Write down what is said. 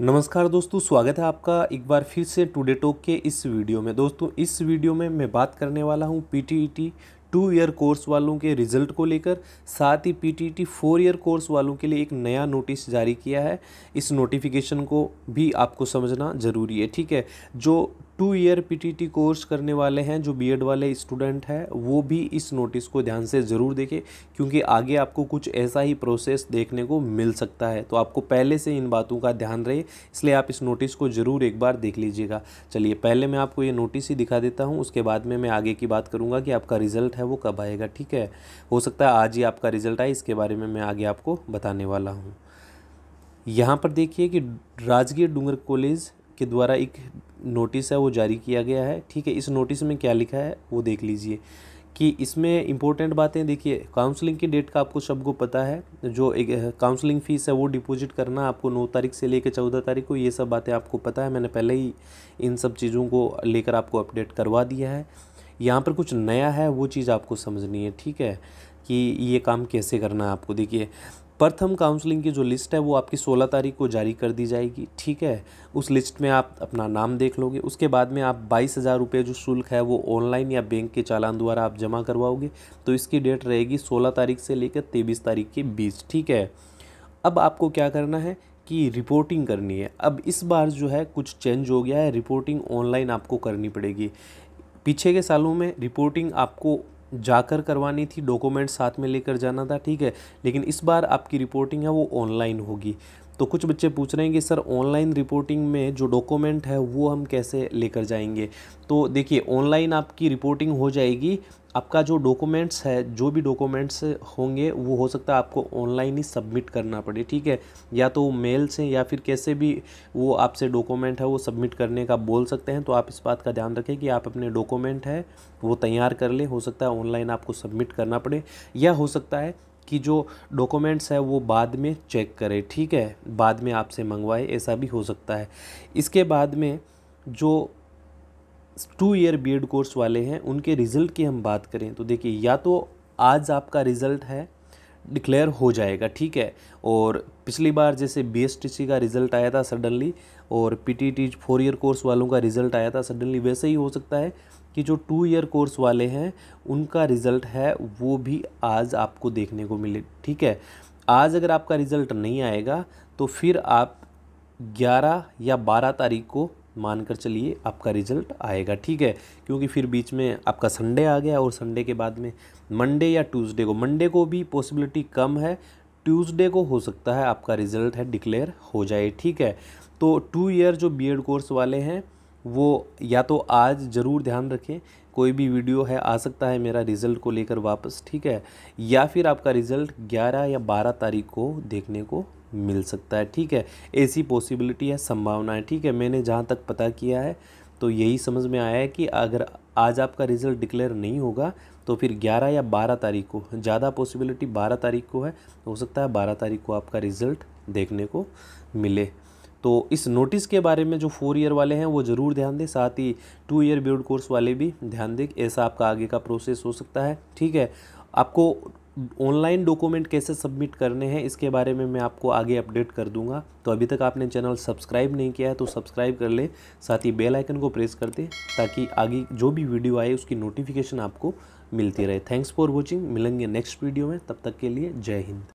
नमस्कार दोस्तों स्वागत है आपका एक बार फिर से टुडे टॉक के इस वीडियो में दोस्तों इस वीडियो में मैं बात करने वाला हूँ पीटीईटी टू ईयर कोर्स वालों के रिजल्ट को लेकर साथ ही पीटीईटी फोर ईयर कोर्स वालों के लिए एक नया नोटिस जारी किया है इस नोटिफिकेशन को भी आपको समझना ज़रूरी है ठीक है जो टू ईयर पीटीटी कोर्स करने वाले हैं जो बीएड वाले स्टूडेंट हैं वो भी इस नोटिस को ध्यान से ज़रूर देखें क्योंकि आगे आपको कुछ ऐसा ही प्रोसेस देखने को मिल सकता है तो आपको पहले से इन बातों का ध्यान रहे इसलिए आप इस नोटिस को ज़रूर एक बार देख लीजिएगा चलिए पहले मैं आपको ये नोटिस ही दिखा देता हूँ उसके बाद में मैं आगे की बात करूँगा कि आपका रिजल्ट है वो कब आएगा ठीक है हो सकता है आज ही आपका रिजल्ट आए इसके बारे में मैं आगे आपको बताने वाला हूँ यहाँ पर देखिए कि राजगीर डूंगर कॉलेज के द्वारा एक नोटिस है वो जारी किया गया है ठीक है इस नोटिस में क्या लिखा है वो देख लीजिए कि इसमें इंपॉर्टेंट बातें देखिए काउंसलिंग की डेट का आपको सबको पता है जो एक काउंसलिंग फ़ीस है वो डिपॉजिट करना आपको नौ तारीख से लेकर चौदह तारीख को ये सब बातें आपको पता है मैंने पहले ही इन सब चीज़ों को लेकर आपको अपडेट करवा दिया है यहाँ पर कुछ नया है वो चीज़ आपको समझनी है ठीक है कि ये काम कैसे करना है आपको देखिए प्रथम काउंसलिंग की जो लिस्ट है वो आपकी 16 तारीख को जारी कर दी जाएगी ठीक है उस लिस्ट में आप अपना नाम देख लोगे उसके बाद में आप बाईस हज़ार रुपये जो शुल्क है वो ऑनलाइन या बैंक के चालान द्वारा आप जमा करवाओगे तो इसकी डेट रहेगी सोलह तारीख से लेकर तेईस तारीख के बीच ठीक है अब आपको क्या करना है कि रिपोर्टिंग करनी है अब इस बार जो है कुछ चेंज हो गया है रिपोर्टिंग ऑनलाइन आपको करनी पड़ेगी पीछे के सालों में रिपोर्टिंग आपको जाकर करवानी थी डॉक्यूमेंट साथ में लेकर जाना था ठीक है लेकिन इस बार आपकी रिपोर्टिंग है वो ऑनलाइन होगी तो कुछ बच्चे पूछ रहे हैं कि सर ऑनलाइन रिपोर्टिंग में जो डॉक्यूमेंट है वो हम कैसे लेकर जाएंगे तो देखिए ऑनलाइन आपकी रिपोर्टिंग हो जाएगी आपका जो डॉक्यूमेंट्स है जो भी डॉक्यूमेंट्स होंगे वो हो सकता है आपको ऑनलाइन ही सबमिट करना पड़े ठीक है या तो मेल से या फिर कैसे भी वो आपसे डॉक्यूमेंट है वो सबमिट करने का बोल सकते हैं तो आप इस बात का ध्यान रखें कि आप अपने डॉक्यूमेंट है वो तैयार कर ले हो सकता है ऑनलाइन आपको सबमिट करना पड़े या हो सकता है कि जो डॉक्यूमेंट्स है वो बाद में चेक करें ठीक है बाद में आपसे मंगवाए ऐसा भी हो सकता है इसके बाद में जो टू ईयर बी कोर्स वाले हैं उनके रिज़ल्ट की हम बात करें तो देखिए या तो आज आपका रिज़ल्ट है डिक्लेयर हो जाएगा ठीक है और पिछली बार जैसे बी का रिज़ल्ट आया था सडनली और P T T four year course वालों का रिज़ल्ट आया था सडनली वैसे ही हो सकता है कि जो टू ईयर कोर्स वाले हैं उनका रिज़ल्ट है वो भी आज आपको देखने को मिले ठीक है आज अगर आपका रिज़ल्ट नहीं आएगा तो फिर आप ग्यारह या बारह तारीख को मानकर चलिए आपका रिजल्ट आएगा ठीक है क्योंकि फिर बीच में आपका संडे आ गया और संडे के बाद में मंडे या ट्यूसडे को मंडे को भी पॉसिबिलिटी कम है ट्यूसडे को हो सकता है आपका रिजल्ट है डिक्लेयर हो जाए ठीक है तो टू ईयर जो बीएड कोर्स वाले हैं वो या तो आज ज़रूर ध्यान रखें कोई भी वीडियो है आ सकता है मेरा रिज़ल्ट को लेकर वापस ठीक है या फिर आपका रिज़ल्ट 11 या 12 तारीख को देखने को मिल सकता है ठीक है ऐसी पॉसिबिलिटी है संभावना है ठीक है मैंने जहाँ तक पता किया है तो यही समझ में आया है कि अगर आज आपका रिजल्ट डिक्लेयर नहीं होगा तो फिर 11 या 12 तारीख को ज़्यादा पॉसिबिलिटी 12 तारीख को है हो सकता है 12 तारीख को आपका रिजल्ट देखने को मिले तो इस नोटिस के बारे में जो फोर ईयर वाले हैं वो ज़रूर ध्यान दें साथ ही टू ईयर बी कोर्स वाले भी ध्यान दें ऐसा आपका आगे का प्रोसेस हो सकता है ठीक है आपको ऑनलाइन डॉक्यूमेंट कैसे सबमिट करने हैं इसके बारे में मैं आपको आगे अपडेट कर दूंगा तो अभी तक आपने चैनल सब्सक्राइब नहीं किया है तो सब्सक्राइब कर ले साथ ही बेल आइकन को प्रेस कर दे ताकि आगे जो भी वीडियो आए उसकी नोटिफिकेशन आपको मिलती रहे थैंक्स फॉर वॉचिंग मिलेंगे नेक्स्ट वीडियो में तब तक के लिए जय हिंद